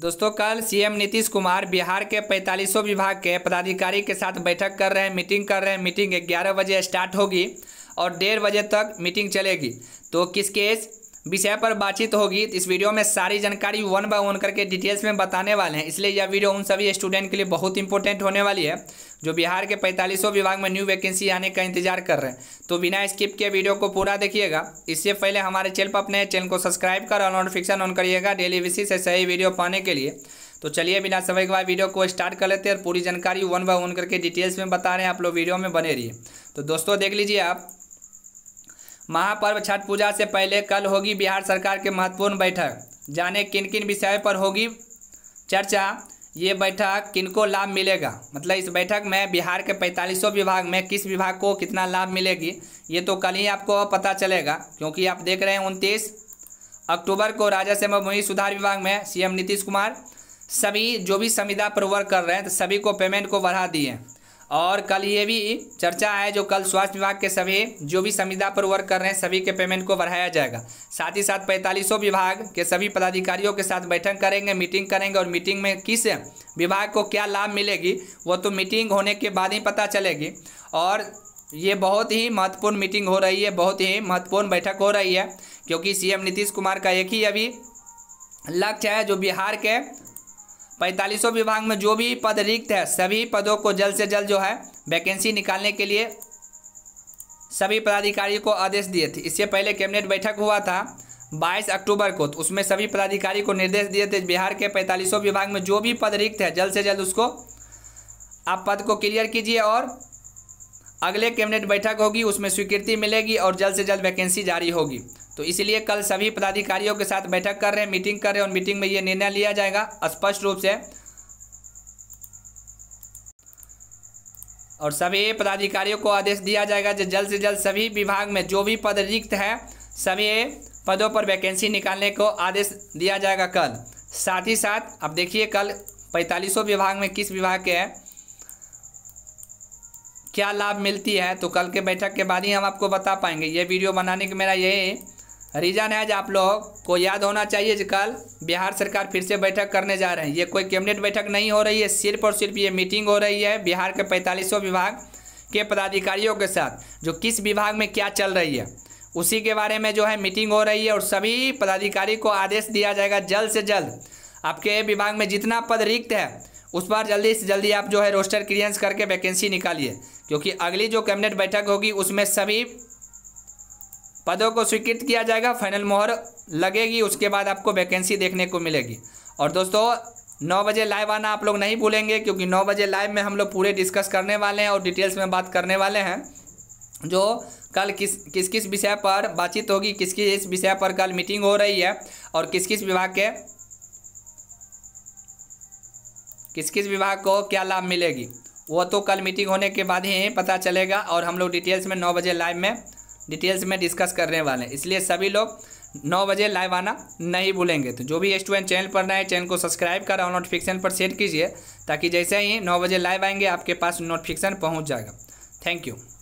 दोस्तों कल सीएम नीतीश कुमार बिहार के पैंतालीसों विभाग के पदाधिकारी के साथ बैठक कर रहे हैं मीटिंग कर रहे हैं मीटिंग ग्यारह बजे स्टार्ट होगी और डेढ़ बजे तक मीटिंग चलेगी तो किस केस विषय पर बातचीत होगी तो इस वीडियो में सारी जानकारी वन बाय वन करके डिटेल्स में बताने वाले हैं इसलिए यह वीडियो उन सभी स्टूडेंट के लिए बहुत इंपॉर्टेंट होने वाली है जो बिहार के पैंतालीसों विभाग में न्यू वैकेंसी आने का इंतजार कर रहे हैं तो बिना स्किप के वीडियो को पूरा देखिएगा इससे पहले हमारे चैनल पर अपने चैनल को सब्सक्राइब कर और नोटिफिकेशन ऑन करिएगा डेली बेसिस से सही वीडियो पाने के लिए तो चलिए बिना समय के बाद वीडियो को स्टार्ट कर लेते हैं और पूरी जानकारी वन बाय वन करके डिटेल्स में बता रहे हैं आप लोग वीडियो में बने रहिए तो दोस्तों देख लीजिए आप महापर्व छठ पूजा से पहले कल होगी बिहार सरकार के महत्वपूर्ण बैठक जाने किन किन विषय पर होगी चर्चा ये बैठक किनको लाभ मिलेगा मतलब इस बैठक में बिहार के पैंतालीसों विभाग में किस विभाग को कितना लाभ मिलेगी ये तो कल ही आपको पता चलेगा क्योंकि आप देख रहे हैं उनतीस अक्टूबर को राजस्व भूमि सुधार विभाग में सीएम नीतीश कुमार सभी जो भी संविदा पर वर्क कर रहे हैं तो सभी को पेमेंट को बढ़ा दिए और कल ये भी चर्चा है जो कल स्वास्थ्य विभाग के सभी जो भी संविदा पर वर्क कर रहे हैं सभी के पेमेंट को बढ़ाया जाएगा साथ ही साथ पैंतालीसों विभाग के सभी पदाधिकारियों के साथ बैठक करेंगे मीटिंग करेंगे और मीटिंग में किस विभाग को क्या लाभ मिलेगी वो तो मीटिंग होने के बाद ही पता चलेगी और ये बहुत ही महत्वपूर्ण मीटिंग हो रही है बहुत ही महत्वपूर्ण बैठक हो रही है क्योंकि सीएम नीतीश कुमार का एक ही अभी लक्ष्य है जो बिहार के पैंतालीसों विभाग में जो भी पद रिक्त है सभी पदों को जल्द से जल्द जो है वैकेंसी निकालने के लिए सभी पदाधिकारियों को आदेश दिए थे इससे पहले कैबिनेट बैठक हुआ था 22 अक्टूबर को तो उसमें सभी पदाधिकारी को निर्देश दिए थे बिहार के पैंतालीसों विभाग में जो भी पद रिक्त है जल्द से जल्द उसको आप पद को क्लियर कीजिए और अगले कैबिनेट बैठक होगी उसमें स्वीकृति मिलेगी और जल्द से जल्द वैकेंसी जारी होगी तो इसलिए कल सभी पदाधिकारियों के साथ बैठक कर रहे हैं मीटिंग कर रहे हैं और मीटिंग में ये निर्णय लिया जाएगा स्पष्ट रूप से और सभी पदाधिकारियों को आदेश दिया जाएगा जो जल्द से जल्द सभी विभाग में जो भी पद रिक्त है सभी पदों पर वैकेंसी निकालने को आदेश दिया जाएगा कल साथ ही साथ अब देखिए कल पैंतालीसों विभाग में किस विभाग के हैं क्या लाभ मिलती है तो कल के बैठक के बाद ही हम आपको बता पाएंगे ये वीडियो बनाने का मेरा यही रीज़न है आज आप लोग को याद होना चाहिए कि कल बिहार सरकार फिर से बैठक करने जा रहे हैं ये कोई कैबिनेट बैठक नहीं हो रही है सिर्फ और सिर्फ ये मीटिंग हो रही है बिहार के पैंतालीसों विभाग के पदाधिकारियों के साथ जो किस विभाग में क्या चल रही है उसी के बारे में जो है मीटिंग हो रही है और सभी पदाधिकारी को आदेश दिया जाएगा जल्द से जल्द आपके विभाग में जितना पद रिक्त है उस पर जल्दी से जल्दी आप जो है रोस्टर क्लियरेंस करके वैकेंसी निकालिए क्योंकि अगली जो कैबिनेट बैठक होगी उसमें सभी पदों को स्वीकृत किया जाएगा फाइनल मोहर लगेगी उसके बाद आपको वैकेंसी देखने को मिलेगी और दोस्तों नौ बजे लाइव आना आप लोग नहीं भूलेंगे क्योंकि नौ बजे लाइव में हम लोग पूरे डिस्कस करने वाले हैं और डिटेल्स में बात करने वाले हैं जो कल किस किस किस विषय पर बातचीत होगी किस किस विषय पर कल मीटिंग हो रही है और किस किस विभाग के किस किस विभाग को क्या लाभ मिलेगी वो तो कल मीटिंग होने के बाद ही पता चलेगा और हम लोग डिटेल्स में नौ बजे लाइव में डिटेल्स में डिस्कस करने वाले हैं इसलिए सभी लोग नौ बजे लाइव आना नहीं भूलेंगे तो जो भी स्टूडेंट चैनल पर नए चैनल को सब्सक्राइब कर और नोटिफिकेशन पर सेट कीजिए ताकि जैसे ही नौ बजे लाइव आएंगे आपके पास नोटिफिकेशन पहुँच जाएगा थैंक यू